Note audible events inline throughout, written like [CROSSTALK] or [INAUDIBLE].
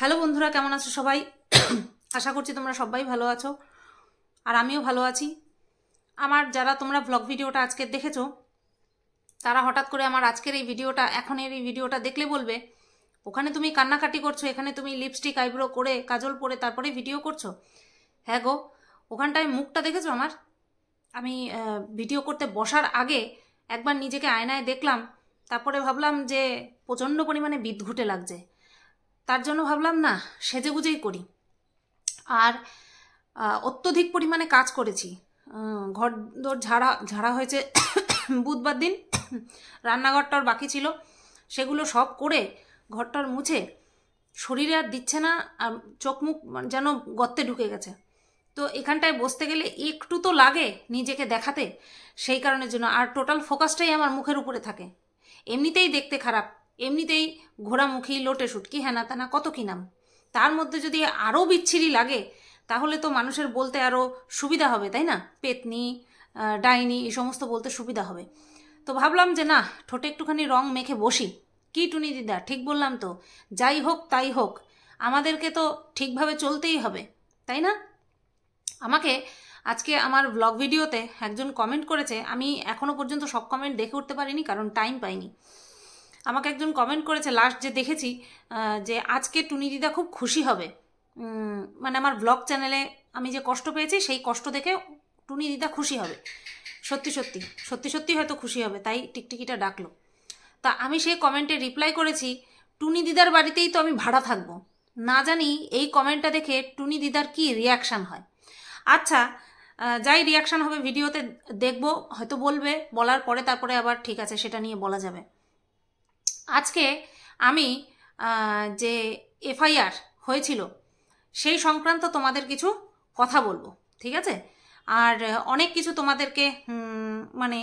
Hello বন্ধুরা কেমন আছো সবাই [COUGHS] আশা করছি তোমরা সবাই ভালো আছো আর আমিও ভালো আছি আমার যারা তোমরা ব্লগ ভিডিওটা আজকে দেখেছো তারা হঠাৎ করে আমার আজকের এই ভিডিওটা এখনের এই ভিডিওটা দেখলে বলবে ওখানে তুমি কান্নাকাটি করছো এখানে তুমি লিপস্টিক আইব্রো করে কাজল পরে তারপরে ভিডিও করছো হ্যাঁ গো ওখানটায় মুখটা দেখেছো আমার আমি ভিডিও করতে বসার আগে একবার নিজেকে আয়নায় দেখলাম তারপরে ভাবলাম যে প্রচণ্ড পরিমাণে বিদ্ঘুটে লাগছে তার জন্য ভাবলাম না সেজেগুজেই করি আর অত্যধিক পরিমাণে কাজ করেছি ঘর দোর ঝাড়া ঝাড়া হয়েছে [COUGHS] বুধবার দিন রান্নাঘরটার বাকি ছিল সেগুলো সব করে ঘরটার মুছে শরীরে আর দিচ্ছে না আর চোখ মুখ যেন গর্তে ঢুকে গেছে তো এখানটায় বসতে গেলে একটু তো লাগে নিজেকে দেখাতে সেই কারণের জন্য আর টোটাল ফোকাসটাই আমার মুখের উপরে থাকে এমনিতেই দেখতে খারাপ এমনিতেই ঘোড়ামুখী লোটে সুটকি হ্যানা তানা কত কি নাম তার মধ্যে যদি আরও বিচ্ছিরি লাগে তাহলে তো মানুষের বলতে আরও সুবিধা হবে তাই না পেতনি ডাইনি এই সমস্ত বলতে সুবিধা হবে তো ভাবলাম যে না ঠোঁটে একটুখানি রং মেখে বসি কি টুনি দিদা ঠিক বললাম তো যাই হোক তাই হোক আমাদেরকে তো ঠিকভাবে চলতেই হবে তাই না আমাকে আজকে আমার ব্লগ ভিডিওতে একজন কমেন্ট করেছে আমি এখনও পর্যন্ত সব কমেন্ট দেখে উঠতে পারিনি কারণ টাইম পাইনি আমাকে একজন কমেন্ট করেছে লাস্ট যে দেখেছি যে আজকে টুনি দিদা খুব খুশি হবে মানে আমার ব্লগ চ্যানেলে আমি যে কষ্ট পেয়েছি সেই কষ্ট দেখে টুনি দিদা খুশি হবে সত্যি সত্যি সত্যি সত্যি হয়তো খুশি হবে তাই টিকটিকিটা ডাকলো তা আমি সেই কমেন্টে রিপ্লাই করেছি টুনি দিদার বাড়িতেই তো আমি ভাড়া থাকবো না জানি এই কমেন্টটা দেখে টুনি দিদার কি রিয়াকশান হয় আচ্ছা যাই রিয়াকশান হবে ভিডিওতে দেখব হয়তো বলবে বলার পরে তারপরে আবার ঠিক আছে সেটা নিয়ে বলা যাবে আজকে আমি যে এফআইআর হয়েছিল সেই সংক্রান্ত তোমাদের কিছু কথা বলবো ঠিক আছে আর অনেক কিছু তোমাদেরকে মানে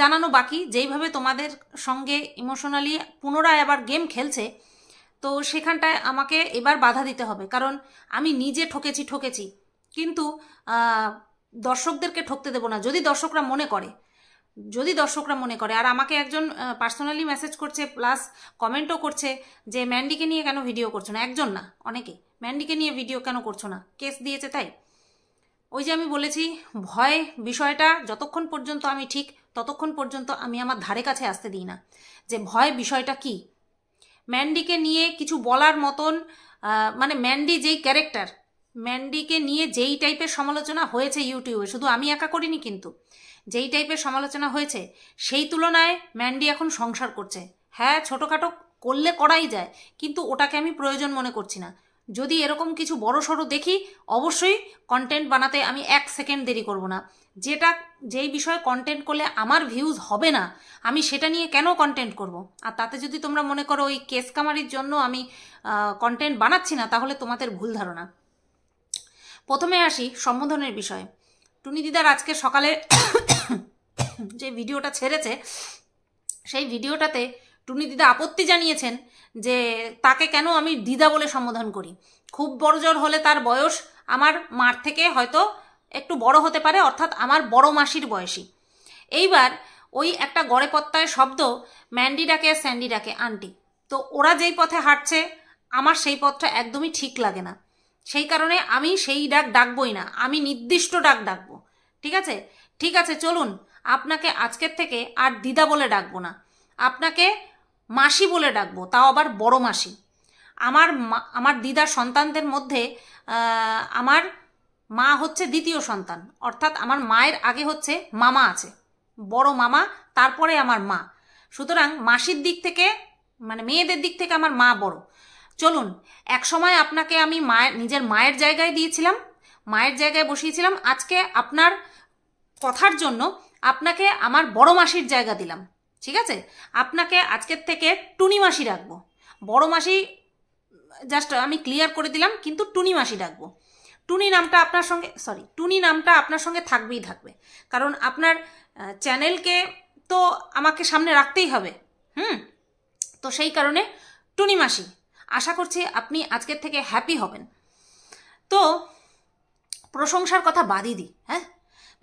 জানানো বাকি যেইভাবে তোমাদের সঙ্গে ইমোশনালি পুনরায় আবার গেম খেলছে তো সেখানটায় আমাকে এবার বাধা দিতে হবে কারণ আমি নিজে ঠকেছি ঠকেছি কিন্তু দর্শকদেরকে ঠকতে দেবো না যদি দর্শকরা মনে করে যদি দর্শকরা মনে করে আর আমাকে একজন পার্সোনালি মেসেজ করছে প্লাস কমেন্টও করছে যে ম্যান্ডিকে নিয়ে কেন ভিডিও করছো না একজন না অনেকে ম্যান্ডিকে নিয়ে ভিডিও কেন করছো না কেস দিয়েছে তাই ওই যে আমি বলেছি ভয় বিষয়টা যতক্ষণ পর্যন্ত আমি ঠিক ততক্ষণ পর্যন্ত আমি আমার ধারে কাছে আসতে দিই না যে ভয় বিষয়টা কি ম্যান্ডিকে নিয়ে কিছু বলার মতন মানে ম্যান্ডি যেই ক্যারেক্টার ম্যান্ডিকে নিয়ে যেই টাইপের সমালোচনা হয়েছে ইউটিউবে শুধু আমি একা করিনি কিন্তু যেই টাইপের সমালোচনা হয়েছে সেই তুলনায় ম্যান্ডি এখন সংসার করছে হ্যাঁ ছোটোখাটো করলে করাই যায় কিন্তু ওটাকে আমি প্রয়োজন মনে করছি না যদি এরকম কিছু বড় সড়ো দেখি অবশ্যই কন্টেন্ট বানাতে আমি এক সেকেন্ড দেরি করব না যেটা যেই বিষয়ে কন্টেন্ট করলে আমার ভিউজ হবে না আমি সেটা নিয়ে কেন কন্টেন্ট করব। আর তাতে যদি তোমরা মনে করো ওই কেস কামারির জন্য আমি কন্টেন্ট বানাচ্ছি না তাহলে তোমাদের ভুল ধারণা প্রথমে আসি সম্বোধনের বিষয়ে টুনি দিদার আজকে সকালে [COUGHS] যে ভিডিওটা ছেড়েছে সেই ভিডিওটাতে টুনি দিদা আপত্তি জানিয়েছেন যে তাকে কেন আমি দিদা বলে সম্বোধন করি খুব জ্বর হলে তার বয়স আমার মার থেকে হয়তো একটু বড় হতে পারে অর্থাৎ আমার বড় মাসির বয়সী এইবার ওই একটা গড়েপত্তায় শব্দ ম্যান্ডি ডাকে স্যান্ডি ডাকে আন্টি তো ওরা যেই পথে হাঁটছে আমার সেই পথটা একদমই ঠিক লাগে না সেই কারণে আমি সেই ডাক ডাকবই না আমি নির্দিষ্ট ডাক ডাকবো ঠিক আছে ঠিক আছে চলুন আপনাকে আজকের থেকে আর দিদা বলে ডাকবো না আপনাকে মাসি বলে ডাকবো তাও আবার বড় মাসি আমার আমার দিদা সন্তানদের মধ্যে আমার মা হচ্ছে দ্বিতীয় সন্তান অর্থাৎ আমার মায়ের আগে হচ্ছে মামা আছে বড় মামা তারপরে আমার মা সুতরাং মাসির দিক থেকে মানে মেয়েদের দিক থেকে আমার মা বড় চলুন এক সময় আপনাকে আমি মায়ের নিজের মায়ের জায়গায় দিয়েছিলাম মায়ের জায়গায় বসিয়েছিলাম আজকে আপনার কথার জন্য আপনাকে আমার বড় মাসির জায়গা দিলাম ঠিক আছে আপনাকে আজকের থেকে টুনি মাসি রাখবো বড় মাসি জাস্ট আমি ক্লিয়ার করে দিলাম কিন্তু টুনি মাসি ডাকবো টুনি নামটা আপনার সঙ্গে সরি টুনি নামটা আপনার সঙ্গে থাকবেই থাকবে কারণ আপনার চ্যানেলকে তো আমাকে সামনে রাখতেই হবে হুম তো সেই কারণে টুনি মাসি আশা করছি আপনি আজকের থেকে হ্যাপি হবেন তো প্রশংসার কথা বাদই দিই হ্যাঁ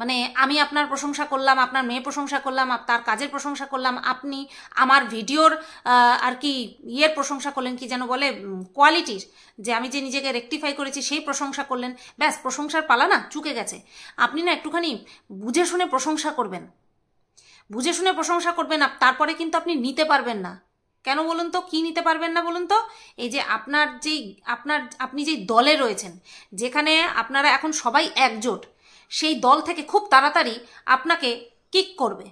মানে আমি আপনার প্রশংসা করলাম আপনার মেয়ে প্রশংসা করলাম তার কাজের প্রশংসা করলাম আপনি আমার ভিডিওর আর কি ইয়ের প্রশংসা করলেন কি যেন বলে কোয়ালিটির যে আমি যে নিজেকে রেকটিফাই করেছি সেই প্রশংসা করলেন ব্যাস প্রশংসার পালা না চুকে গেছে আপনি না একটুখানি বুঝে শুনে প্রশংসা করবেন বুঝে শুনে প্রশংসা করবেন তারপরে কিন্তু আপনি নিতে পারবেন না কেন বলুন তো কি নিতে পারবেন না বলুন তো এই যে আপনার যেই আপনার আপনি যেই দলে রয়েছেন যেখানে আপনারা এখন সবাই একজোট সেই দল থেকে খুব তাড়াতাড়ি আপনাকে কিক করবে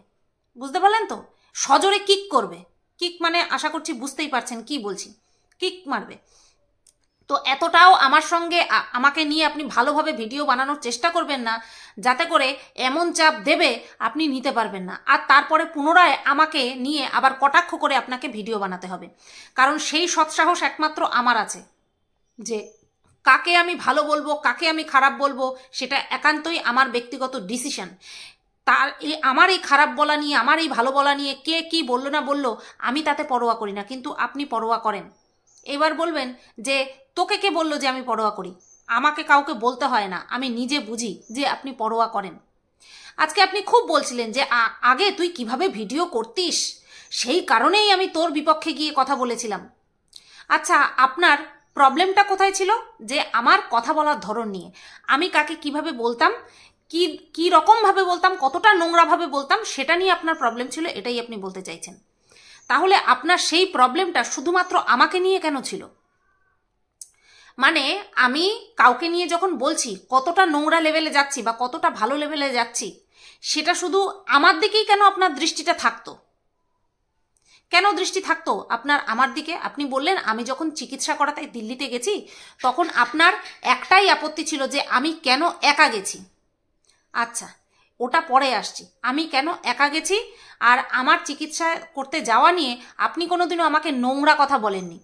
বুঝতে পারলেন তো সজোরে কিক করবে কিক মানে আশা করছি বুঝতেই পারছেন কি বলছি কিক মারবে তো এতটাও আমার সঙ্গে আমাকে নিয়ে আপনি ভালোভাবে ভিডিও বানানোর চেষ্টা করবেন না যাতে করে এমন চাপ দেবে আপনি নিতে পারবেন না আর তারপরে পুনরায় আমাকে নিয়ে আবার কটাক্ষ করে আপনাকে ভিডিও বানাতে হবে কারণ সেই সৎসাহস একমাত্র আমার আছে যে কাকে আমি ভালো বলবো কাকে আমি খারাপ বলবো সেটা একান্তই আমার ব্যক্তিগত ডিসিশন তার আমার এই খারাপ বলা নিয়ে আমার এই ভালো বলা নিয়ে কে কি বললো না বলল আমি তাতে পরোয়া করি না কিন্তু আপনি পরোয়া করেন এবার বলবেন যে তোকে কে বললো যে আমি পরোয়া করি আমাকে কাউকে বলতে হয় না আমি নিজে বুঝি যে আপনি পরোয়া করেন আজকে আপনি খুব বলছিলেন যে আগে তুই কিভাবে ভিডিও করতিস সেই কারণেই আমি তোর বিপক্ষে গিয়ে কথা বলেছিলাম আচ্ছা আপনার প্রবলেমটা কোথায় ছিল যে আমার কথা বলার ধরন নিয়ে আমি কাকে কিভাবে বলতাম কি কি রকমভাবে বলতাম কতটা নোংরাভাবে বলতাম সেটা নিয়ে আপনার প্রবলেম ছিল এটাই আপনি বলতে চাইছেন তাহলে আপনার সেই প্রবলেমটা শুধুমাত্র আমাকে নিয়ে কেন ছিল মানে আমি কাউকে নিয়ে যখন বলছি কতটা নোংরা লেভেলে যাচ্ছি বা কতটা ভালো লেভেলে যাচ্ছি সেটা শুধু আমার দিকেই কেন আপনার দৃষ্টিটা থাকতো কেন দৃষ্টি থাকতো আপনার আমার দিকে আপনি বললেন আমি যখন চিকিৎসা করাতে দিল্লিতে গেছি তখন আপনার একটাই আপত্তি ছিল যে আমি কেন একা গেছি আচ্ছা ওটা পরে আসছি আমি কেন একা গেছি আর আমার চিকিৎসা করতে যাওয়া নিয়ে আপনি কোনোদিনও আমাকে নোংরা কথা বলেননি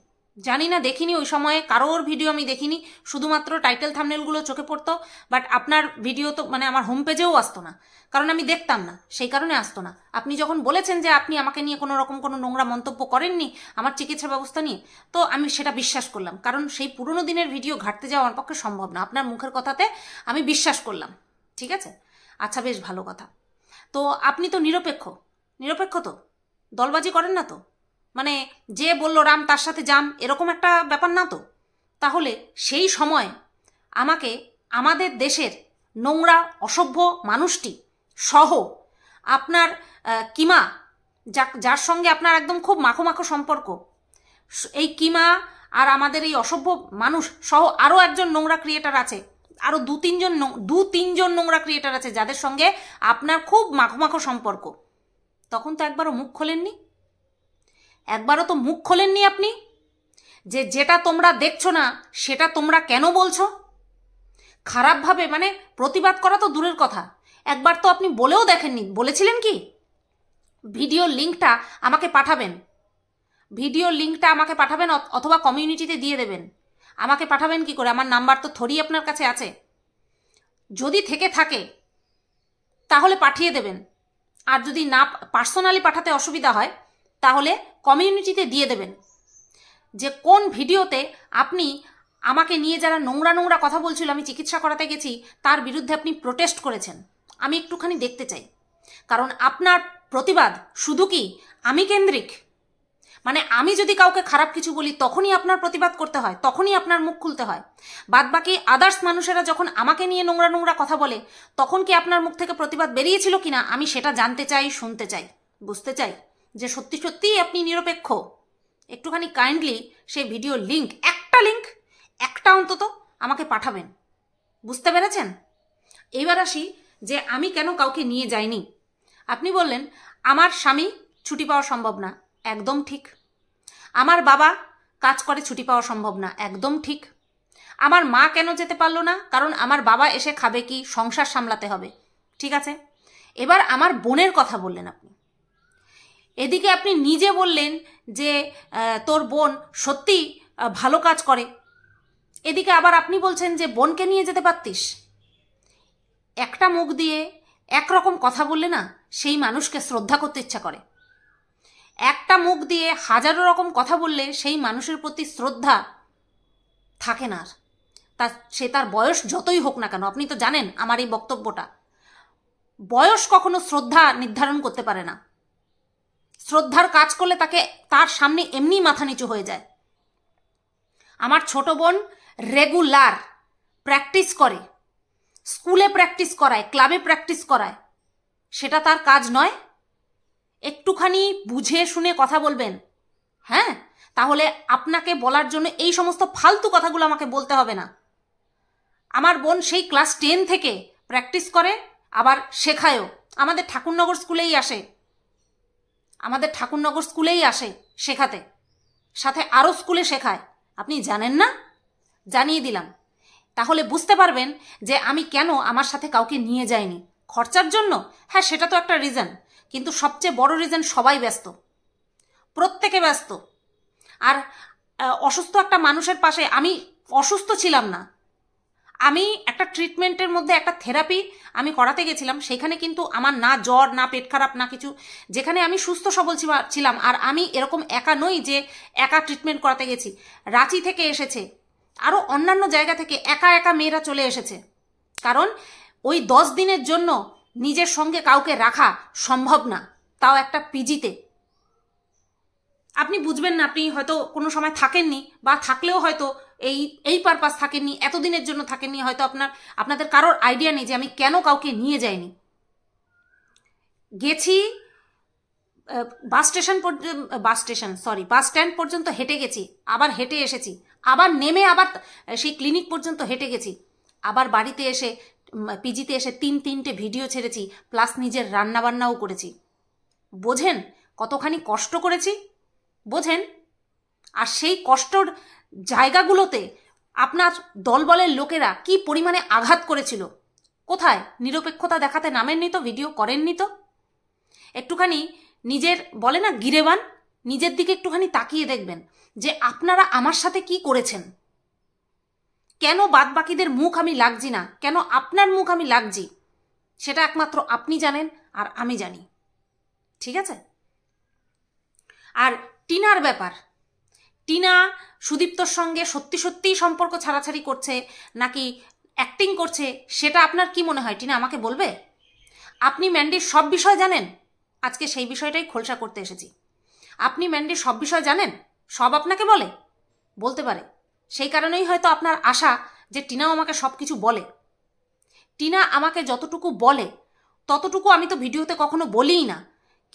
জানি না দেখিনি ওই সময়ে কারোর ভিডিও আমি দেখিনি শুধুমাত্র টাইটেল থামনেলগুলো চোখে পড়তো বাট আপনার ভিডিও তো মানে আমার হোম পেজেও আসতো না কারণ আমি দেখতাম না সেই কারণে আসতো না আপনি যখন বলেছেন যে আপনি আমাকে নিয়ে কোনো রকম কোনো নোংরা মন্তব্য করেননি আমার চিকিৎসা ব্যবস্থা নিয়ে তো আমি সেটা বিশ্বাস করলাম কারণ সেই পুরনো দিনের ভিডিও ঘাটতে যাওয়া আমার পক্ষে সম্ভব না আপনার মুখের কথাতে আমি বিশ্বাস করলাম ঠিক আছে আচ্ছা বেশ ভালো কথা তো আপনি তো নিরপেক্ষ নিরপেক্ষ তো দলবাজি করেন না তো মানে যে বলল রাম তার সাথে যান এরকম একটা ব্যাপার না তো তাহলে সেই সময় আমাকে আমাদের দেশের নোংরা অসভ্য মানুষটি সহ আপনার কিমা যা যার সঙ্গে আপনার একদম খুব মাখো মাখো সম্পর্ক এই কিমা আর আমাদের এই অসভ্য মানুষ সহ আরও একজন নোংরা ক্রিয়েটার আছে আরও দু তিনজন দু তিনজন নোংরা ক্রিয়েটার আছে যাদের সঙ্গে আপনার খুব মাখো মাখো সম্পর্ক তখন তো একবারও মুখ খোলেননি একবারও তো মুখ খোলেননি আপনি যে যেটা তোমরা দেখছো না সেটা তোমরা কেন বলছো খারাপভাবে মানে প্রতিবাদ করা তো দূরের কথা একবার তো আপনি বলেও দেখেননি বলেছিলেন কি ভিডিও লিঙ্কটা আমাকে পাঠাবেন ভিডিও লিঙ্কটা আমাকে পাঠাবেন অথবা কমিউনিটিতে দিয়ে দেবেন আমাকে পাঠাবেন কি করে আমার নাম্বার তো থরি আপনার কাছে আছে যদি থেকে থাকে তাহলে পাঠিয়ে দেবেন আর যদি না পার্সোনালি পাঠাতে অসুবিধা হয় তাহলে কমিউনিটিতে দিয়ে দেবেন যে কোন ভিডিওতে আপনি আমাকে নিয়ে যারা নোংরা নোংরা কথা বলছিল আমি চিকিৎসা করাতে গেছি তার বিরুদ্ধে আপনি প্রোটেস্ট করেছেন আমি একটুখানি দেখতে চাই কারণ আপনার প্রতিবাদ শুধু কি আমি কেন্দ্রিক মানে আমি যদি কাউকে খারাপ কিছু বলি তখনই আপনার প্রতিবাদ করতে হয় তখনই আপনার মুখ খুলতে হয় বাদ বাকি আদার্স মানুষেরা যখন আমাকে নিয়ে নোংরা নোংরা কথা বলে তখন কি আপনার মুখ থেকে প্রতিবাদ বেরিয়েছিল কিনা আমি সেটা জানতে চাই শুনতে চাই বুঝতে চাই যে সত্যি সত্যিই আপনি নিরপেক্ষ একটুখানি কাইন্ডলি সেই ভিডিও লিঙ্ক একটা লিঙ্ক একটা অন্তত আমাকে পাঠাবেন বুঝতে পেরেছেন এবার আসি যে আমি কেন কাউকে নিয়ে যাইনি আপনি বললেন আমার স্বামী ছুটি পাওয়া সম্ভব না একদম ঠিক আমার বাবা কাজ করে ছুটি পাওয়া সম্ভব না একদম ঠিক আমার মা কেন যেতে পারলো না কারণ আমার বাবা এসে খাবে কি সংসার সামলাতে হবে ঠিক আছে এবার আমার বোনের কথা বললেন আপনি এদিকে আপনি নিজে বললেন যে তোর বোন সত্যি ভালো কাজ করে এদিকে আবার আপনি বলছেন যে বোনকে নিয়ে যেতে পারতিস একটা মুখ দিয়ে একরকম কথা বললে না সেই মানুষকে শ্রদ্ধা করতে ইচ্ছা করে একটা মুখ দিয়ে হাজারো রকম কথা বললে সেই মানুষের প্রতি শ্রদ্ধা থাকে না আর তা সে তার বয়স যতই হোক না কেন আপনি তো জানেন আমার এই বক্তব্যটা বয়স কখনো শ্রদ্ধা নির্ধারণ করতে পারে না শ্রদ্ধার কাজ করলে তাকে তার সামনে এমনি মাথা নিচু হয়ে যায় আমার ছোট বোন রেগুলার প্র্যাকটিস করে স্কুলে প্র্যাকটিস করায় ক্লাবে প্র্যাকটিস করায় সেটা তার কাজ নয় একটুখানি বুঝে শুনে কথা বলবেন হ্যাঁ তাহলে আপনাকে বলার জন্য এই সমস্ত ফালতু কথাগুলো আমাকে বলতে হবে না আমার বোন সেই ক্লাস টেন থেকে প্র্যাকটিস করে আবার শেখায়ও আমাদের ঠাকুরনগর স্কুলেই আসে আমাদের ঠাকুরনগর স্কুলেই আসে শেখাতে সাথে আরও স্কুলে শেখায় আপনি জানেন না জানিয়ে দিলাম তাহলে বুঝতে পারবেন যে আমি কেন আমার সাথে কাউকে নিয়ে যাইনি খরচার জন্য হ্যাঁ সেটা তো একটা রিজন কিন্তু সবচেয়ে বড় রিজন সবাই ব্যস্ত প্রত্যেকে ব্যস্ত আর অসুস্থ একটা মানুষের পাশে আমি অসুস্থ ছিলাম না আমি একটা ট্রিটমেন্টের মধ্যে একটা থেরাপি আমি করাতে গেছিলাম সেখানে কিন্তু আমার না জ্বর না পেট খারাপ না কিছু যেখানে আমি সুস্থ সবল ছিলাম আর আমি এরকম একা নই যে একা ট্রিটমেন্ট করাতে গেছি রাঁচি থেকে এসেছে আরও অন্যান্য জায়গা থেকে একা একা মেয়েরা চলে এসেছে কারণ ওই দশ দিনের জন্য নিজের সঙ্গে কাউকে রাখা সম্ভব না তাও একটা পিজিতে আপনি বুঝবেন না আপনি হয়তো কোনো সময় থাকেননি বা থাকলেও হয়তো এই এই পারপাস থাকেনি এতদিনের জন্য থাকেনি হয়তো আপনার আপনাদের কারোর আইডিয়া নেই যে আমি কেন কাউকে নিয়ে যাইনি গেছি বাস স্টেশন পর্যন্ত bus station sorry bus stand পর্যন্ত হেঁটে গেছি আবার হেঁটে এসেছি আবার নেমে আবার সেই ক্লিনিক পর্যন্ত হেঁটে গেছি আবার বাড়িতে এসে পিজিতে এসে তিন তিনটে ভিডিও ছেড়েছি প্লাস নিজের রান্নাবান্নাও করেছি বোঝেন কতখানি কষ্ট করেছি বোঝেন আর সেই কষ্টর জায়গাগুলোতে আপনার দলবলের লোকেরা কি পরিমাণে আঘাত করেছিল কোথায় নিরপেক্ষতা দেখাতে নামেননি তো ভিডিও করেননি তো একটুখানি নিজের বলে না গিরেবান নিজের দিকে একটুখানি তাকিয়ে দেখবেন যে আপনারা আমার সাথে কি করেছেন কেন বাদ বাকিদের মুখ আমি লাগছি না কেন আপনার মুখ আমি লাগছি সেটা একমাত্র আপনি জানেন আর আমি জানি ঠিক আছে আর টিনার ব্যাপার টিনা সুদীপ্তর সঙ্গে সত্যি সত্যিই সম্পর্ক ছাড়াছাড়ি করছে নাকি অ্যাক্টিং করছে সেটা আপনার কি মনে হয় টিনা আমাকে বলবে আপনি ম্যান্ডির সব বিষয় জানেন আজকে সেই বিষয়টাই খোলসা করতে এসেছি আপনি ম্যান্ডির সব বিষয় জানেন সব আপনাকে বলে বলতে পারে সেই কারণেই হয়তো আপনার আশা যে টিনাও আমাকে সব কিছু বলে টিনা আমাকে যতটুকু বলে ততটুকু আমি তো ভিডিওতে কখনো বলিই না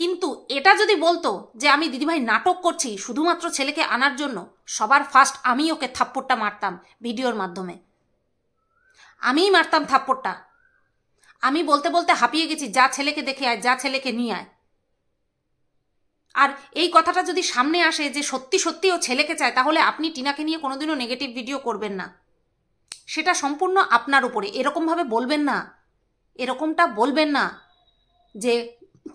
কিন্তু এটা যদি বলতো যে আমি দিদিভাই নাটক করছি শুধুমাত্র ছেলেকে আনার জন্য সবার ফার্স্ট আমি ওকে থাপ্পড়টা মারতাম ভিডিওর মাধ্যমে আমিই মারতাম থাপ্পড়টা আমি বলতে বলতে হাঁপিয়ে গেছি যা ছেলেকে দেখে আয় যা ছেলেকে নিয়ে আয় আর এই কথাটা যদি সামনে আসে যে সত্যি সত্যি ও ছেলেকে চায় তাহলে আপনি টিনাকে নিয়ে কোনোদিনও নেগেটিভ ভিডিও করবেন না সেটা সম্পূর্ণ আপনার উপরে এরকমভাবে বলবেন না এরকমটা বলবেন না যে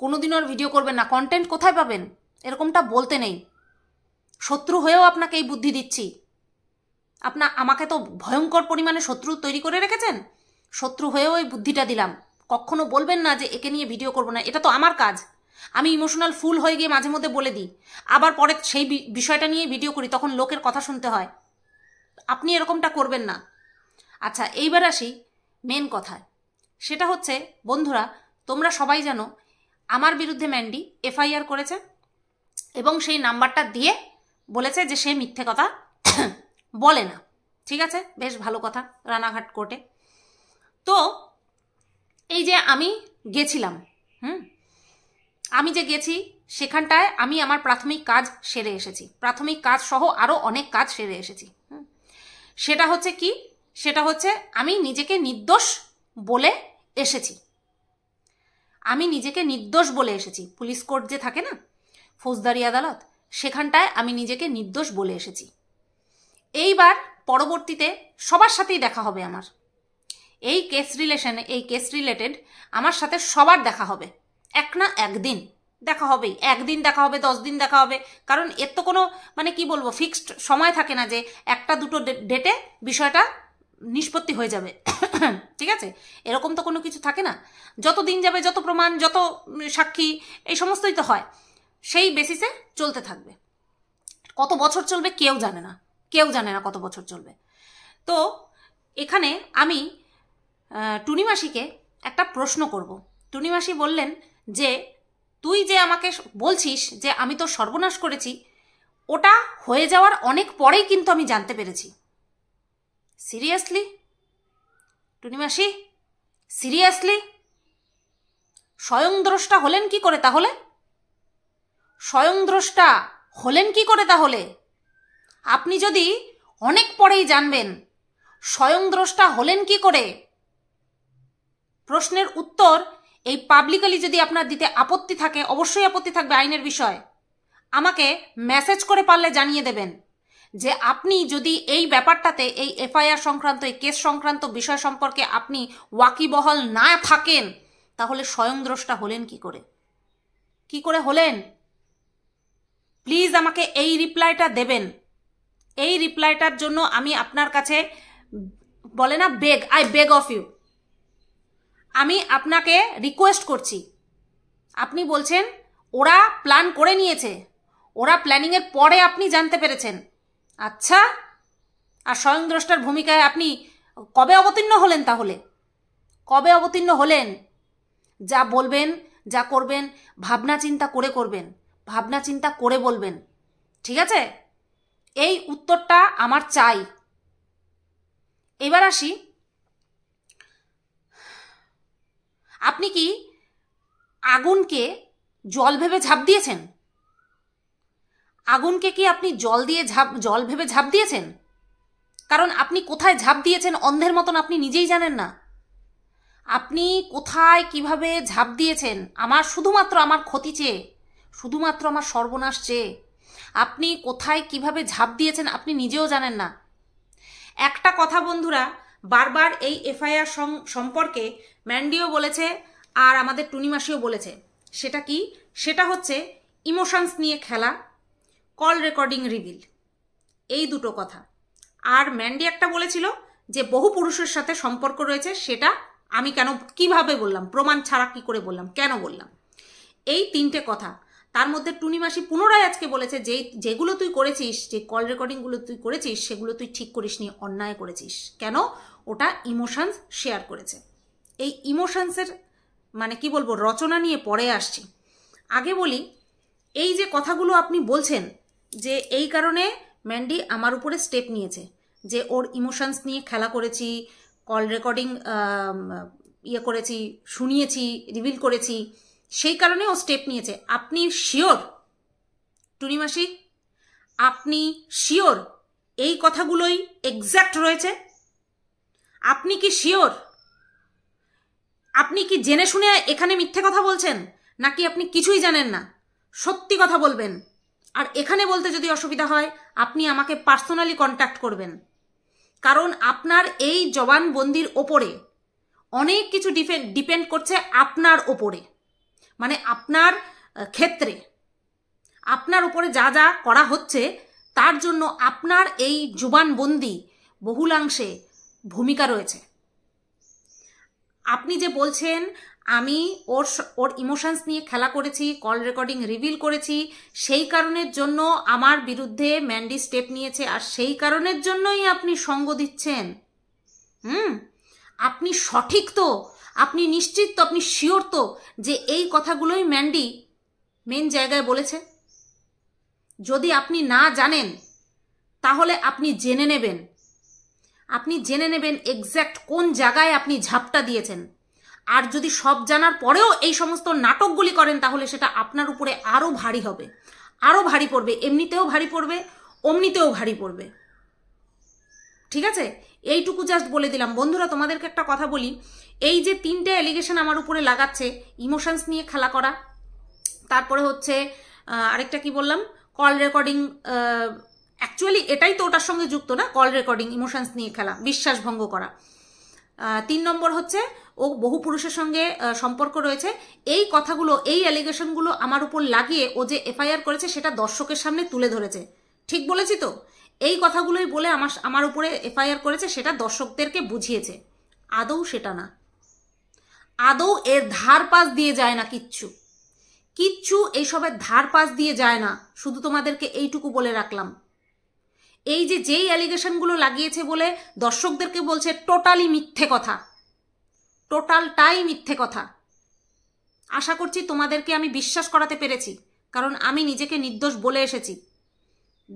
কোনোদিনও আর ভিডিও করবেন না কন্টেন্ট কোথায় পাবেন এরকমটা বলতে নেই শত্রু হয়েও আপনাকে এই বুদ্ধি দিচ্ছি আপনা আমাকে তো ভয়ঙ্কর পরিমাণে শত্রু তৈরি করে রেখেছেন শত্রু হয়েও এই বুদ্ধিটা দিলাম কখনো বলবেন না যে একে নিয়ে ভিডিও করবো না এটা তো আমার কাজ আমি ইমোশনাল ফুল হয়ে গিয়ে মাঝে মধ্যে বলে দিই আবার পরে সেই বিষয়টা নিয়ে ভিডিও করি তখন লোকের কথা শুনতে হয় আপনি এরকমটা করবেন না আচ্ছা এইবার আসি মেন কথায় সেটা হচ্ছে বন্ধুরা তোমরা সবাই জানো আমার বিরুদ্ধে ম্যান্ডি এফআইআর করেছে এবং সেই নাম্বারটা দিয়ে বলেছে যে সে মিথ্যে কথা [COUGHS] বলে না ঠিক আছে বেশ ভালো কথা রানাঘাট কোর্টে তো এই যে আমি গেছিলাম হুম আমি যে গেছি সেখানটায় আমি আমার প্রাথমিক কাজ সেরে এসেছি প্রাথমিক কাজ সহ আরও অনেক কাজ সেরে এসেছি সেটা হচ্ছে কি সেটা হচ্ছে আমি নিজেকে নির্দোষ বলে এসেছি আমি নিজেকে নির্দোষ বলে এসেছি পুলিশ কোর্ট যে থাকে না ফৌজদারি আদালত সেখানটায় আমি নিজেকে নির্দোষ বলে এসেছি এইবার পরবর্তীতে সবার সাথেই দেখা হবে আমার এই কেস রিলেশনে এই কেস রিলেটেড আমার সাথে সবার দেখা হবে এক না একদিন দেখা হবেই একদিন দেখা হবে দশ দিন দেখা হবে কারণ এর তো কোনো মানে কি বলবো ফিক্সড সময় থাকে না যে একটা দুটো ডেটে বিষয়টা নিষ্পত্তি হয়ে যাবে ঠিক আছে এরকম তো কোনো কিছু থাকে না যত দিন যাবে যত প্রমাণ যত সাক্ষী এই সমস্তই তো হয় সেই বেসিসে চলতে থাকবে কত বছর চলবে কেউ জানে না কেউ জানে না কত বছর চলবে তো এখানে আমি টুনিমাসিকে একটা প্রশ্ন করব টুনিমাসি বললেন যে তুই যে আমাকে বলছিস যে আমি তো সর্বনাশ করেছি ওটা হয়ে যাওয়ার অনেক পরেই কিন্তু আমি জানতে পেরেছি সিরিয়াসলি টুনিমাসি সিরিয়াসলি স্বয়ংদ্রষ্টা হলেন কি করে তাহলে স্বয়ংদ্রষ্টা হলেন কি করে তাহলে আপনি যদি অনেক পরেই জানবেন স্বয়ংদ্রষ্টা হলেন কি করে প্রশ্নের উত্তর এই পাবলিকালি যদি আপনার দিতে আপত্তি থাকে অবশ্যই আপত্তি থাকবে আইনের বিষয় আমাকে মেসেজ করে পারলে জানিয়ে দেবেন যে আপনি যদি এই ব্যাপারটাতে এই এফআইআর সংক্রান্ত এই কেস সংক্রান্ত বিষয় সম্পর্কে আপনি ওয়াকিবহল না থাকেন তাহলে স্বয়ংদ্রষ্টা হলেন কি করে কি করে হলেন প্লিজ আমাকে এই রিপ্লাইটা দেবেন এই রিপ্লাইটার জন্য আমি আপনার কাছে বলে না beg I beg of you আমি আপনাকে রিকোয়েস্ট করছি আপনি বলছেন ওরা প্ল্যান করে নিয়েছে ওরা প্ল্যানিংয়ের পরে আপনি জানতে পেরেছেন আচ্ছা আর স্বয়ংদ্রষ্টার ভূমিকায় আপনি কবে অবতীর্ণ হলেন তাহলে কবে অবতীর্ণ হলেন যা বলবেন যা করবেন ভাবনা চিন্তা করে করবেন ভাবনা চিন্তা করে বলবেন ঠিক আছে এই উত্তরটা আমার চাই এবার আসি আপনি কি আগুনকে জল ভেবে ঝাঁপ দিয়েছেন আগুনকে কি আপনি জল দিয়ে ঝাঁপ জল ভেবে ঝাঁপ দিয়েছেন কারণ আপনি কোথায় ঝাঁপ দিয়েছেন অন্ধের মতন আপনি নিজেই জানেন না আপনি কোথায় কিভাবে ঝাঁপ দিয়েছেন আমার শুধুমাত্র আমার ক্ষতি চেয়ে শুধুমাত্র আমার সর্বনাশ চেয়ে আপনি কোথায় কিভাবে ঝাঁপ দিয়েছেন আপনি নিজেও জানেন না একটা কথা বন্ধুরা বারবার এই এফআইআর সম্পর্কে ম্যান্ডিও বলেছে আর আমাদের টুনিমাসিও বলেছে সেটা কি সেটা হচ্ছে ইমোশনস নিয়ে খেলা কল রেকর্ডিং রিভিল এই দুটো কথা আর ম্যান্ডি একটা বলেছিল যে বহু পুরুষের সাথে সম্পর্ক রয়েছে সেটা আমি কেন কিভাবে বললাম প্রমাণ ছাড়া কি করে বললাম কেন বললাম এই তিনটে কথা তার মধ্যে টুনি মাসি পুনরায় আজকে বলেছে যে যেগুলো তুই করেছিস যে কল রেকর্ডিংগুলো তুই করেছিস সেগুলো তুই ঠিক করিস নি অন্যায় করেছিস কেন ওটা ইমোশানস শেয়ার করেছে এই ইমোশানসের মানে কি বলবো রচনা নিয়ে পরে আসছি আগে বলি এই যে কথাগুলো আপনি বলছেন যে এই কারণে ম্যান্ডি আমার উপরে স্টেপ নিয়েছে যে ওর ইমোশনস নিয়ে খেলা করেছি কল রেকর্ডিং ইয়ে করেছি শুনিয়েছি রিভিল করেছি সেই কারণে ও স্টেপ নিয়েছে আপনি শিওর টুনিমাসি আপনি শিওর এই কথাগুলোই এক্স্যাক্ট রয়েছে আপনি কি শিওর আপনি কি জেনে শুনে এখানে মিথ্যে কথা বলছেন নাকি আপনি কিছুই জানেন না সত্যি কথা বলবেন আর এখানে বলতে যদি অসুবিধা হয় আপনি আমাকে পার্সোনালি কন্ট্যাক্ট করবেন কারণ আপনার এই জবানবন্দির ওপরে অনেক কিছু ডিপেন্ড করছে আপনার ওপরে মানে আপনার ক্ষেত্রে আপনার উপরে যা যা করা হচ্ছে তার জন্য আপনার এই জুবানবন্দি বহুলাংশে ভূমিকা রয়েছে আপনি যে বলছেন আমি ওর ওর ইমোশনস নিয়ে খেলা করেছি কল রেকর্ডিং রিভিল করেছি সেই কারণের জন্য আমার বিরুদ্ধে ম্যান্ডি স্টেপ নিয়েছে আর সেই কারণের জন্যই আপনি সঙ্গ দিচ্ছেন হুম আপনি সঠিক তো আপনি নিশ্চিত তো আপনি শিওর তো যে এই কথাগুলোই ম্যান্ডি মেন জায়গায় বলেছে যদি আপনি না জানেন তাহলে আপনি জেনে নেবেন আপনি জেনে নেবেন এক্স্যাক্ট কোন জায়গায় আপনি ঝাপটা দিয়েছেন আর যদি সব জানার পরেও এই সমস্ত নাটকগুলি করেন তাহলে সেটা আপনার উপরে আরও ভারী হবে আরও ভারী পড়বে এমনিতেও ভারী পড়বে অমনিতেও ভারী পড়বে ঠিক আছে এইটুকু জাস্ট বলে দিলাম বন্ধুরা তোমাদেরকে একটা কথা বলি এই যে তিনটে অ্যালিগেশন আমার উপরে লাগাচ্ছে ইমোশনস নিয়ে খেলা করা তারপরে হচ্ছে আরেকটা কি বললাম কল রেকর্ডিং অ্যাকচুয়ালি এটাই তো ওটার সঙ্গে যুক্ত না কল রেকর্ডিং ইমোশনস নিয়ে খেলা বিশ্বাসভঙ্গ করা তিন নম্বর হচ্ছে ও বহু পুরুষের সঙ্গে সম্পর্ক রয়েছে এই কথাগুলো এই অ্যালিগেশনগুলো আমার উপর লাগিয়ে ও যে এফআইআর করেছে সেটা দর্শকের সামনে তুলে ধরেছে ঠিক বলেছি তো এই কথাগুলোই বলে আমার আমার উপরে এফআইআর করেছে সেটা দর্শকদেরকে বুঝিয়েছে আদৌ সেটা না আদৌ এর ধার পাশ দিয়ে যায় না কিচ্ছু কিচ্ছু এইসবের ধার পাশ দিয়ে যায় না শুধু তোমাদেরকে এইটুকু বলে রাখলাম এই যে যেই অ্যালিগেশনগুলো লাগিয়েছে বলে দর্শকদেরকে বলছে টোটালি মিথ্যে কথা টোটালটাই মিথ্যে কথা আশা করছি তোমাদেরকে আমি বিশ্বাস করাতে পেরেছি কারণ আমি নিজেকে নির্দোষ বলে এসেছি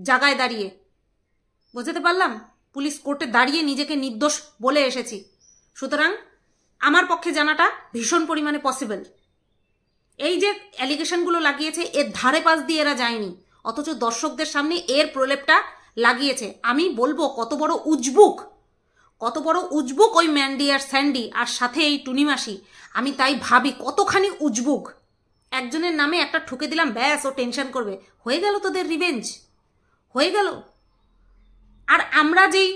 জাগায় দাঁড়িয়ে বুঝতে পারলাম পুলিশ কোর্টে দাঁড়িয়ে নিজেকে নির্দোষ বলে এসেছি সুতরাং আমার পক্ষে জানাটা ভীষণ পরিমাণে পসিবল এই যে অ্যালিগেশনগুলো লাগিয়েছে এর ধারে পাশ দিয়ে এরা যায়নি অথচ দর্শকদের সামনে এর প্রলেপটা লাগিয়েছে আমি বলবো কত বড় উজবুক কত বড় উজবুক ওই ম্যান্ডি আর স্যান্ডি আর সাথে এই টুনি মাসি আমি তাই ভাবি কতখানি উজবুক একজনের নামে একটা ঠুকে দিলাম ব্যাস ও টেনশন করবে হয়ে গেল তোদের রিভেঞ্জ হয়ে গেল আর আমরা যেই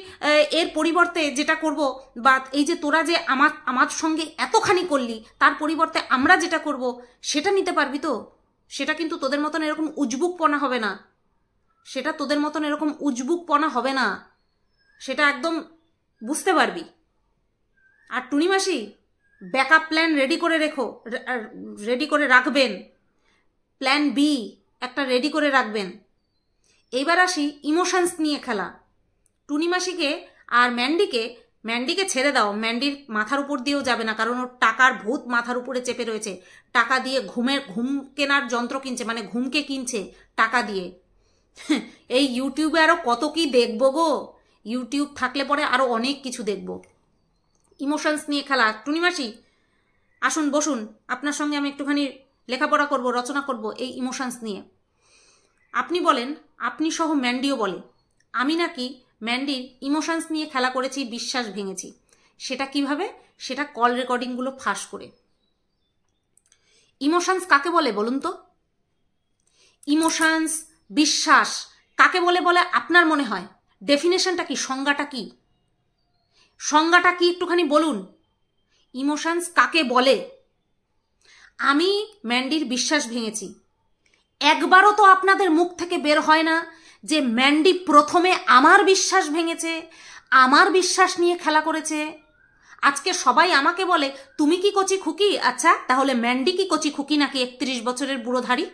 এর পরিবর্তে যেটা করব বা এই যে তোরা যে আমার আমার সঙ্গে এতখানি করলি তার পরিবর্তে আমরা যেটা করব সেটা নিতে পারবি তো সেটা কিন্তু তোদের মতন এরকম উজবুকপনা হবে না সেটা তোদের মতন এরকম উজবুকপনা হবে না সেটা একদম বুঝতে পারবি আর টুনি মাসি ব্যাকআপ প্ল্যান রেডি করে রেখো রেডি করে রাখবেন প্ল্যান বি একটা রেডি করে রাখবেন এইবার আসি ইমোশনস নিয়ে খেলা টুনি মাসিকে আর ম্যান্ডিকে ম্যান্ডিকে ছেড়ে দাও ম্যান্ডির মাথার উপর দিয়েও যাবে না কারণ ওর টাকার ভূত মাথার উপরে চেপে রয়েছে টাকা দিয়ে ঘুমের ঘুম কেনার যন্ত্র কিনছে মানে ঘুমকে কিনছে টাকা দিয়ে [LAUGHS] এই ইউটিউবে আরও কত কি দেখবো গো ইউটিউব থাকলে পরে আরও অনেক কিছু দেখব ইমোশনস নিয়ে খেলা টুনিমাসি আসুন বসুন আপনার সঙ্গে আমি একটুখানি লেখাপড়া করব রচনা করব এই ইমোশনস নিয়ে আপনি বলেন আপনি সহ ম্যান্ডিও বলে আমি নাকি ম্যান্ডির ইমোশনস নিয়ে খেলা করেছি বিশ্বাস ভেঙেছি সেটা কিভাবে সেটা কল রেকর্ডিংগুলো ফাঁস করে ইমোশনস কাকে বলে বলুন তো ইমোশনস বিশ্বাস কাকে বলে বলে আপনার মনে হয় ডেফিনেশনটা কি সংজ্ঞাটা কি সংজ্ঞাটা কি একটুখানি বলুন ইমোশনস কাকে বলে আমি ম্যান্ডির বিশ্বাস ভেঙেছি একবারও তো আপনাদের মুখ থেকে বের হয় না যে ম্যান্ডি প্রথমে আমার বিশ্বাস ভেঙেছে আমার বিশ্বাস নিয়ে খেলা করেছে আজকে সবাই আমাকে বলে তুমি কি কচি খুকি আচ্ছা তাহলে ম্যান্ডি কি কচি খুকি নাকি একত্রিশ বছরের বুড়োধারী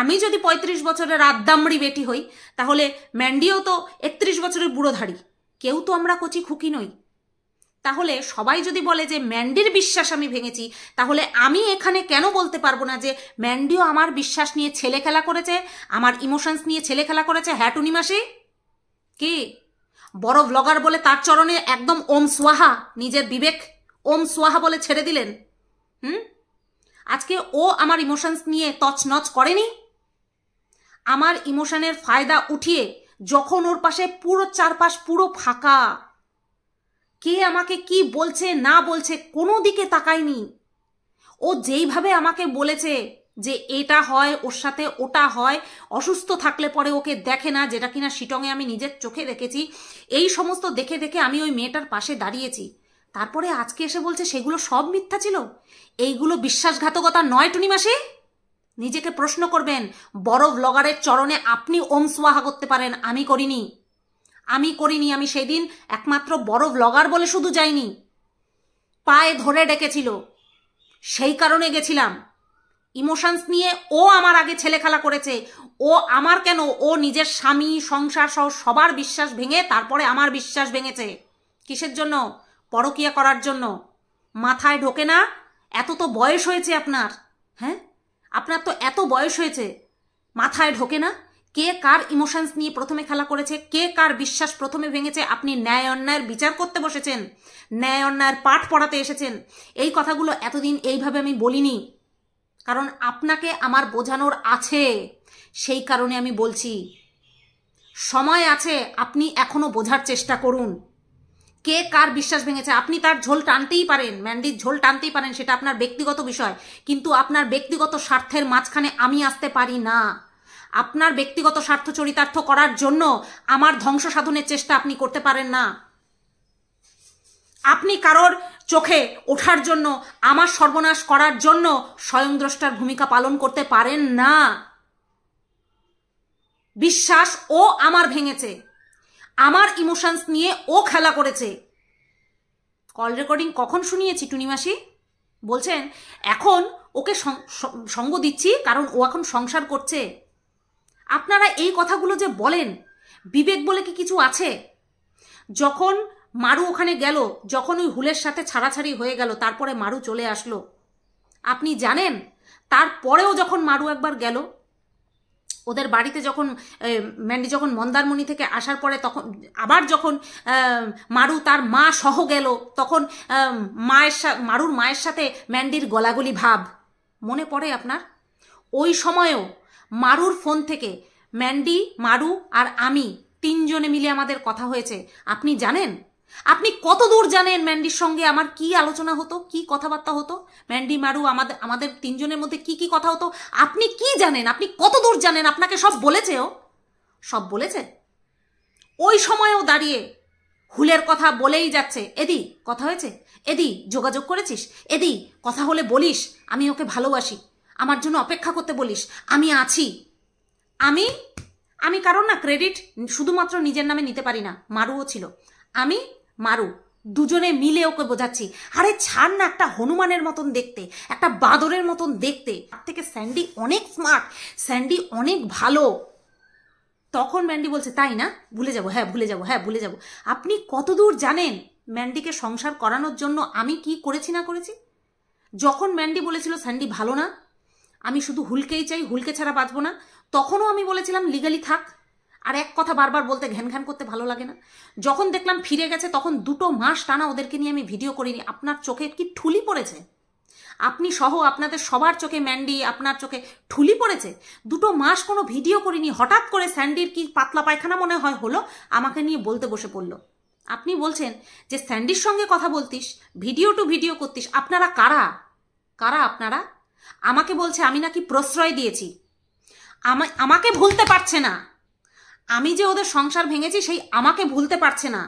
আমি যদি ৩৫ বছরের আদ্দামড়ি বেটি হই তাহলে ম্যান্ডিও তো একত্রিশ বছরের বুড়োধারী কেউ তো আমরা কচি খুকি নই তাহলে সবাই যদি বলে যে ম্যান্ডির বিশ্বাস আমি ভেঙেছি তাহলে আমি এখানে কেন বলতে পারবো না যে ম্যান্ডিও আমার বিশ্বাস নিয়ে ছেলে খেলা করেছে আমার ইমোশনস নিয়ে ছেলে খেলা করেছে হ্যাটুনি মাসি কি বড় ব্লগার বলে তার চরণে একদম ওম সোয়াহা নিজের বিবেক ওম সোয়াহা বলে ছেড়ে দিলেন হুম আজকে ও আমার ইমোশনস নিয়ে তছনছ করেনি আমার ইমোশনের ফায়দা উঠিয়ে যখন ওর পাশে পুরো চারপাশ পুরো ফাঁকা কে আমাকে কি বলছে না বলছে কোনো দিকে তাকায়নি ও যেইভাবে আমাকে বলেছে যে এটা হয় ওর সাথে ওটা হয় অসুস্থ থাকলে পরে ওকে দেখে না যেটা কিনা শিটংয়ে আমি নিজের চোখে দেখেছি এই সমস্ত দেখে দেখে আমি ওই মেয়েটার পাশে দাঁড়িয়েছি তারপরে আজকে এসে বলছে সেগুলো সব মিথ্যা ছিল এইগুলো বিশ্বাসঘাতকতা নয় টুনি মাসি নিজেকে প্রশ্ন করবেন বড় ব্লগারের চরণে আপনি ওম সোয়াহা করতে পারেন আমি করিনি আমি করিনি আমি সেদিন একমাত্র বড় ব্লগার বলে শুধু যাইনি পায়ে ধরে ডেকেছিল সেই কারণে গেছিলাম ইমোশনস নিয়ে ও আমার আগে ছেলে খেলা করেছে ও আমার কেন ও নিজের স্বামী সংসার সহ সবার বিশ্বাস ভেঙে তারপরে আমার বিশ্বাস ভেঙেছে কিসের জন্য পরকিয়া করার জন্য মাথায় ঢোকে না এত তো বয়স হয়েছে আপনার হ্যাঁ আপনার তো এত বয়স হয়েছে মাথায় ঢোকে না কে কার ইমোশনস নিয়ে প্রথমে খেলা করেছে কে কার বিশ্বাস প্রথমে ভেঙেছে আপনি ন্যায় অন্যায়ের বিচার করতে বসেছেন ন্যায় অন্যায়ের পাঠ পড়াতে এসেছেন এই কথাগুলো এতদিন এইভাবে আমি বলিনি কারণ আপনাকে আমার বোঝানোর আছে সেই কারণে আমি বলছি সময় আছে আপনি এখনো বোঝার চেষ্টা করুন কে কার বিশ্বাস ভেঙেছে আপনি তার ঝোল টানতেই পারেন ম্যান্ডির ঝোল টানতেই পারেন সেটা আপনার ব্যক্তিগত বিষয় কিন্তু আপনার ব্যক্তিগত স্বার্থের মাঝখানে আমি আসতে পারি না আপনার ব্যক্তিগত স্বার্থ চরিতার্থ করার জন্য আমার ধ্বংস সাধনের চেষ্টা আপনি করতে পারেন না আপনি কারোর চোখে ওঠার জন্য আমার সর্বনাশ করার জন্য স্বয়ংদ্রষ্টার ভূমিকা পালন করতে পারেন না বিশ্বাস ও আমার ভেঙেছে আমার ইমোশনস নিয়ে ও খেলা করেছে কল রেকর্ডিং কখন শুনিয়েছি টুনিমাসি বলছেন এখন ওকে সঙ্গ দিচ্ছি কারণ ও এখন সংসার করছে আপনারা এই কথাগুলো যে বলেন বিবেক বলে কি কিছু আছে যখন মারু ওখানে গেল যখন ওই হুলের সাথে ছাড়াছাড়ি হয়ে গেল তারপরে মারু চলে আসলো আপনি জানেন তারপরেও যখন মারু একবার গেল ওদের বাড়িতে যখন ম্যান্ডি যখন মন্দারমণি থেকে আসার পরে তখন আবার যখন মারু তার মা সহ গেল তখন মায়ের মারুর মায়ের সাথে ম্যান্ডির গলাগলি ভাব মনে পড়ে আপনার ওই সময়েও মারুর ফোন থেকে ম্যান্ডি মারু আর আমি তিনজনে মিলে আমাদের কথা হয়েছে আপনি জানেন আপনি কত দূর জানেন ম্যান্ডির সঙ্গে আমার কি আলোচনা হতো কি কথাবার্তা হতো ম্যান্ডি মারু আমাদের আমাদের তিনজনের মধ্যে কি কি কথা হতো আপনি কি জানেন আপনি কত দূর জানেন আপনাকে সব বলেছে ও সব বলেছে ওই সময়ও দাঁড়িয়ে হুলের কথা বলেই যাচ্ছে এদি কথা হয়েছে এদি যোগাযোগ করেছিস এদি কথা হলে বলিস আমি ওকে ভালোবাসি আমার জন্য অপেক্ষা করতে বলিস আমি আছি আমি আমি কারণ না ক্রেডিট শুধুমাত্র নিজের নামে নিতে পারি না মারুও ছিল আমি মারু দুজনে মিলে ওকে বোঝাচ্ছি আরে ছাড় না একটা হনুমানের মতন দেখতে একটা বাঁদরের মতন দেখতে তার থেকে স্যান্ডি অনেক স্মার্ট স্যান্ডি অনেক ভালো তখন ম্যান্ডি বলছে তাই না ভুলে যাব হ্যাঁ ভুলে যাব হ্যাঁ ভুলে যাব আপনি কতদূর জানেন ম্যান্ডিকে সংসার করানোর জন্য আমি কি করেছি না করেছি যখন ম্যান্ডি বলেছিল স্যান্ডি ভালো না আমি শুধু হুলকেই চাই হুলকে ছাড়া বাঁচবো না তখনও আমি বলেছিলাম লিগালি থাক আর এক কথা বারবার বলতে ঘ্যান ঘ্যান করতে ভালো লাগে না যখন দেখলাম ফিরে গেছে তখন দুটো মাস টানা ওদেরকে নিয়ে আমি ভিডিও করিনি আপনার চোখে কি ঠুলি পড়েছে আপনি সহ আপনাদের সবার চোখে ম্যান্ডি আপনার চোখে ঠুলি পড়েছে দুটো মাস কোনো ভিডিও করিনি হঠাৎ করে স্যান্ডির কি পাতলা পায়খানা মনে হয় হলো আমাকে নিয়ে বলতে বসে পড়লো আপনি বলছেন যে স্যান্ডির সঙ্গে কথা বলতিস ভিডিও টু ভিডিও করতিস আপনারা কারা কারা আপনারা আমাকে বলছে আমি নাকি প্রশ্রয় দিয়েছি আমাকে ভুলতে পারছে না আমি যে ওদের সংসার ভেঙেছি সেই আমাকে ভুলতে পারছে না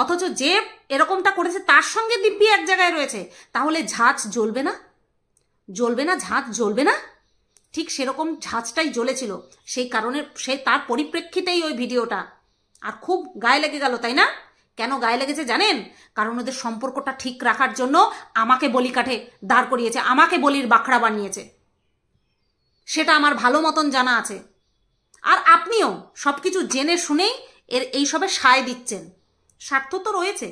অথচ যে এরকমটা করেছে তার সঙ্গে দিব্যি এক জায়গায় রয়েছে তাহলে ঝাঁচ জ্বলবে না জ্বলবে না ঝাঁচ জ্বলবে না ঠিক সেরকম ঝাঁচটাই জ্বলেছিল সেই কারণে সে তার পরিপ্রেক্ষিতেই ওই ভিডিওটা আর খুব গায়ে লেগে গেল তাই না কেন গায়ে লেগেছে জানেন কারণ ওদের সম্পর্কটা ঠিক রাখার জন্য আমাকে বলি কাঠে দাঁড় করিয়েছে আমাকে বলির বাখড়া বানিয়েছে সেটা আমার ভালো মতন জানা আছে আর আপনিও সব কিছু জেনে শুনেই এর এইসবে সায় দিচ্ছেন স্বার্থ তো রয়েছে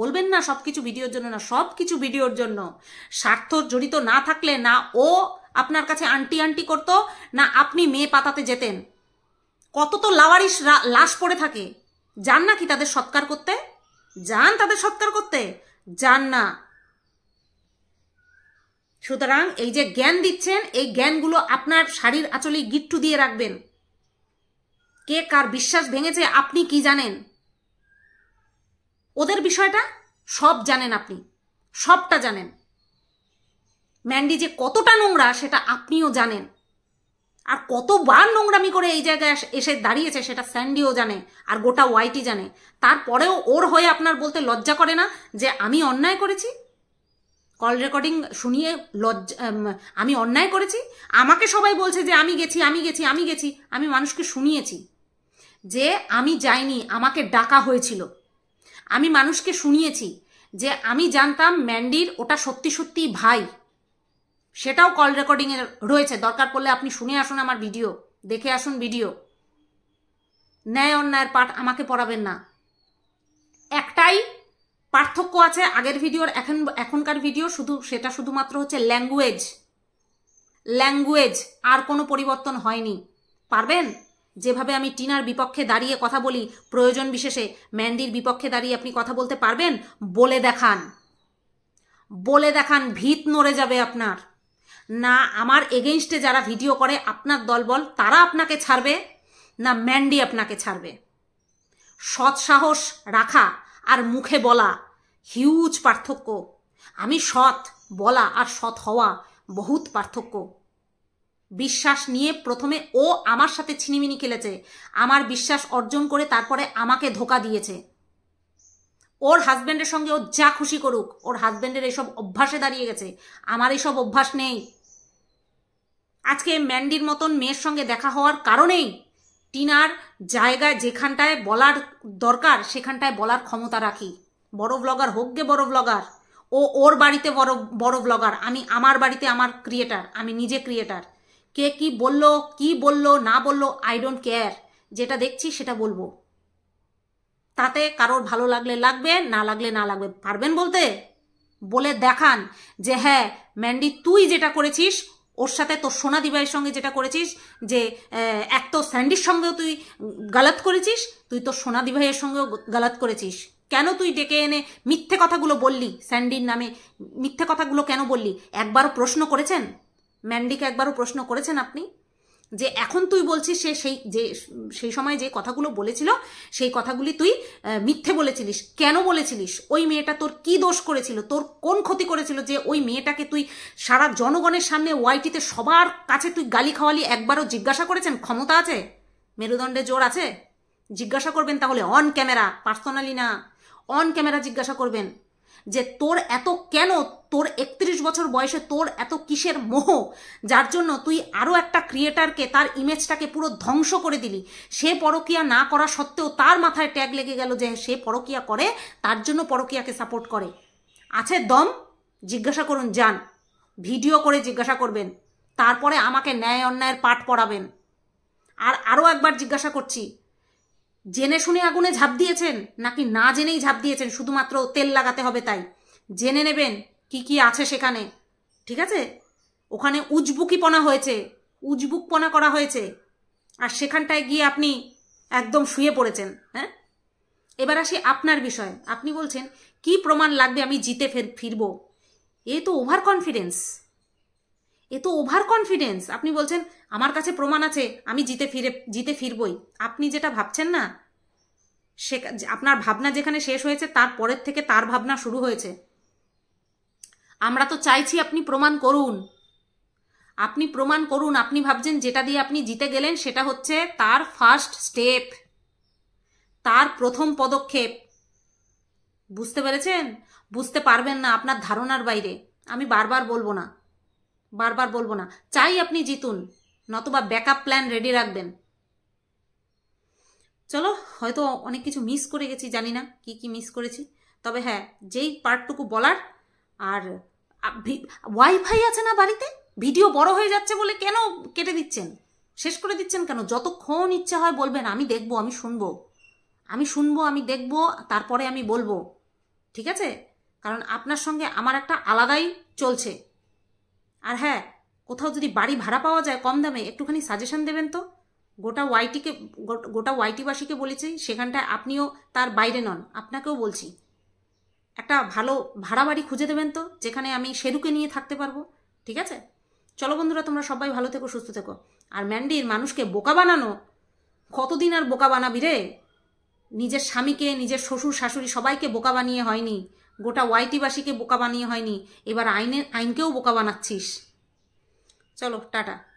বলবেন না সব কিছু ভিডিওর জন্য না সব কিছু ভিডিওর জন্য স্বার্থ জড়িত না থাকলে না ও আপনার কাছে আন্টি আন্টি করতো না আপনি মেয়ে পাতাতে যেতেন কত তো লাওয়ারিস লাশ পড়ে থাকে যান না কি তাদের সৎকার করতে যান তাদের সৎকার করতে যান না সুতরাং এই যে জ্ঞান দিচ্ছেন এই জ্ঞানগুলো আপনার শাড়ির আঁচলে গিট্টু দিয়ে রাখবেন কে কার বিশ্বাস ভেঙেছে আপনি কি জানেন ওদের বিষয়টা সব জানেন আপনি সবটা জানেন ম্যান্ডি যে কতটা নোংরা সেটা আপনিও জানেন আর কতবার নোংরামি করে এই জায়গায় এসে দাঁড়িয়েছে সেটা স্যান্ডিও জানে আর গোটা ওয়াইটি জানে তারপরেও ওর হয়ে আপনার বলতে লজ্জা করে না যে আমি অন্যায় করেছি কল রেকর্ডিং শুনিয়ে লজ্জা আমি অন্যায় করেছি আমাকে সবাই বলছে যে আমি গেছি আমি গেছি আমি গেছি আমি মানুষকে শুনিয়েছি যে আমি যাইনি আমাকে ডাকা হয়েছিল আমি মানুষকে শুনিয়েছি যে আমি জানতাম ম্যান্ডির ওটা সত্যি সত্যি ভাই সেটাও কল রেকর্ডিংয়ে রয়েছে দরকার পড়লে আপনি শুনে আসুন আমার ভিডিও দেখে আসুন ভিডিও ন্যায় অন্যায়ের পাঠ আমাকে পড়াবেন না একটাই পার্থক্য আছে আগের ভিডিওর এখন এখনকার ভিডিও শুধু সেটা শুধুমাত্র হচ্ছে ল্যাঙ্গুয়েজ ল্যাঙ্গুয়েজ আর কোনো পরিবর্তন হয়নি পারবেন যেভাবে আমি টিনার বিপক্ষে দাঁড়িয়ে কথা বলি প্রয়োজন বিশেষে ম্যান্ডির বিপক্ষে দাঁড়িয়ে আপনি কথা বলতে পারবেন বলে দেখান বলে দেখান ভিত নড়ে যাবে আপনার না আমার এগেনস্টে যারা ভিডিও করে আপনার দলবল তারা আপনাকে ছাড়বে না ম্যান্ডি আপনাকে ছাড়বে সৎ সাহস রাখা আর মুখে বলা হিউজ পার্থক্য আমি সৎ বলা আর সৎ হওয়া বহুত পার্থক্য বিশ্বাস নিয়ে প্রথমে ও আমার সাথে ছিনিমিনি খেলেছে আমার বিশ্বাস অর্জন করে তারপরে আমাকে ধোকা দিয়েছে ওর হাজব্যান্ডের সঙ্গে ও যা খুশি করুক ওর হাজব্যান্ডের এইসব অভ্যাসে দাঁড়িয়ে গেছে আমার এইসব অভ্যাস নেই আজকে ম্যান্ডির মতন মেয়ের সঙ্গে দেখা হওয়ার কারণেই টিনার জায়গায় যেখানটায় বলার দরকার সেখানটায় বলার ক্ষমতা রাখি বড় ব্লগার হোক গে বড় ব্লগার ও ওর বাড়িতে বড় বড় ব্লগার আমি আমার বাড়িতে আমার ক্রিয়েটার আমি নিজে ক্রিয়েটার কে কি বলল কি বলল না বলল আই ডোন্ট কেয়ার যেটা দেখছি সেটা বলবো তাতে কারোর ভালো লাগলে লাগবে না লাগলে না লাগবে পারবেন বলতে বলে দেখান যে হ্যাঁ ম্যান্ডি তুই যেটা করেছিস ওর সাথে তোর সোনা দিবাইয়ের সঙ্গে যেটা করেছিস যে এক তো স্যান্ডির সঙ্গেও তুই গালাত করেছিস তুই তোর সোনা সঙ্গেও গালাত করেছিস কেন তুই ডেকে এনে মিথ্যে কথাগুলো বললি স্যান্ডির নামে মিথ্যে কথাগুলো কেন বললি একবারও প্রশ্ন করেছেন ম্যান্ডিকে একবারও প্রশ্ন করেছেন আপনি যে এখন তুই বলছিস সে সেই যে সেই সময় যে কথাগুলো বলেছিল সেই কথাগুলি তুই মিথ্যে বলেছিলিস কেন বলেছিলিস ওই মেয়েটা তোর কি দোষ করেছিল তোর কোন ক্ষতি করেছিল যে ওই মেয়েটাকে তুই সারা জনগণের সামনে ওয়াইটিতে সবার কাছে তুই গালি খাওয়ালি একবারও জিজ্ঞাসা করেছেন ক্ষমতা আছে মেরুদণ্ডে জোর আছে জিজ্ঞাসা করবেন তাহলে অন ক্যামেরা পার্সোনালি না অন ক্যামেরা জিজ্ঞাসা করবেন যে তোর এত কেন তোর একত্রিশ বছর বয়সে তোর এত কিসের মোহ যার জন্য তুই আরও একটা ক্রিয়েটারকে তার ইমেজটাকে পুরো ধ্বংস করে দিলি সে পরকিয়া না করা সত্ত্বেও তার মাথায় ট্যাগ লেগে গেল যে সে পরকিয়া করে তার জন্য পরকিয়াকে সাপোর্ট করে আছে দম জিজ্ঞাসা করুন যান ভিডিও করে জিজ্ঞাসা করবেন তারপরে আমাকে ন্যায় অন্যায়ের পাঠ পড়াবেন আর আরও একবার জিজ্ঞাসা করছি জেনে শুনে আগুনে ঝাঁপ দিয়েছেন নাকি না জেনেই ঝাঁপ দিয়েছেন শুধুমাত্র তেল লাগাতে হবে তাই জেনে নেবেন কি কি আছে সেখানে ঠিক আছে ওখানে উজবুকিপনা হয়েছে উজবুকপনা করা হয়েছে আর সেখানটায় গিয়ে আপনি একদম শুয়ে পড়েছেন হ্যাঁ এবার আসি আপনার বিষয় আপনি বলছেন কি প্রমাণ লাগবে আমি জিতে ফের ফিরব এ তো ওভার কনফিডেন্স এ তো ওভার কনফিডেন্স আপনি বলছেন আমার কাছে প্রমাণ আছে আমি জিতে ফিরে জিতে ফিরবই আপনি যেটা ভাবছেন না সে আপনার ভাবনা যেখানে শেষ হয়েছে তার পরের থেকে তার ভাবনা শুরু হয়েছে আমরা তো চাইছি আপনি প্রমাণ করুন আপনি প্রমাণ করুন আপনি ভাবছেন যেটা দিয়ে আপনি জিতে গেলেন সেটা হচ্ছে তার ফার্স্ট স্টেপ তার প্রথম পদক্ষেপ বুঝতে পেরেছেন বুঝতে পারবেন না আপনার ধারণার বাইরে আমি বারবার বলবো না বারবার বলবো না চাই আপনি জিতুন নতবা ব্যাকআপ প্ল্যান রেডি রাখবেন চলো হয়তো অনেক কিছু মিস করে গেছি জানি না কি কি মিস করেছি তবে হ্যাঁ যেই পার্টটুকু বলার আর ওয়াইফাই আছে না বাড়িতে ভিডিও বড় হয়ে যাচ্ছে বলে কেন কেটে দিচ্ছেন শেষ করে দিচ্ছেন কেন যতক্ষণ ইচ্ছা হয় বলবেন আমি দেখব আমি শুনব আমি শুনবো আমি দেখব তারপরে আমি বলবো ঠিক আছে কারণ আপনার সঙ্গে আমার একটা আলাদাই চলছে আর হ্যাঁ কোথাও যদি বাড়ি ভাড়া পাওয়া যায় কম দামে একটুখানি সাজেশন দেবেন তো গোটা ওয়াইটিকে গোটা ওয়াইটিবাসীকে বলেছি সেখানটায় আপনিও তার বাইরে নন আপনাকেও বলছি একটা ভালো ভাড়া বাড়ি খুঁজে দেবেন তো যেখানে আমি সেরুকে নিয়ে থাকতে পারবো ঠিক আছে চলো বন্ধুরা তোমরা সবাই ভালো থেকো সুস্থ থেকো আর ম্যান্ডির মানুষকে বোকা বানানো কতদিন আর বোকা বানাবি রে নিজের স্বামীকে নিজের শ্বশুর শাশুড়ি সবাইকে বোকা বানিয়ে হয়নি গোটা ওয়াইটিবাসীকে বোকা বানিয়ে হয়নি এবার আইনের আইনকেও বোকা বানাচ্ছিস চলো টাটা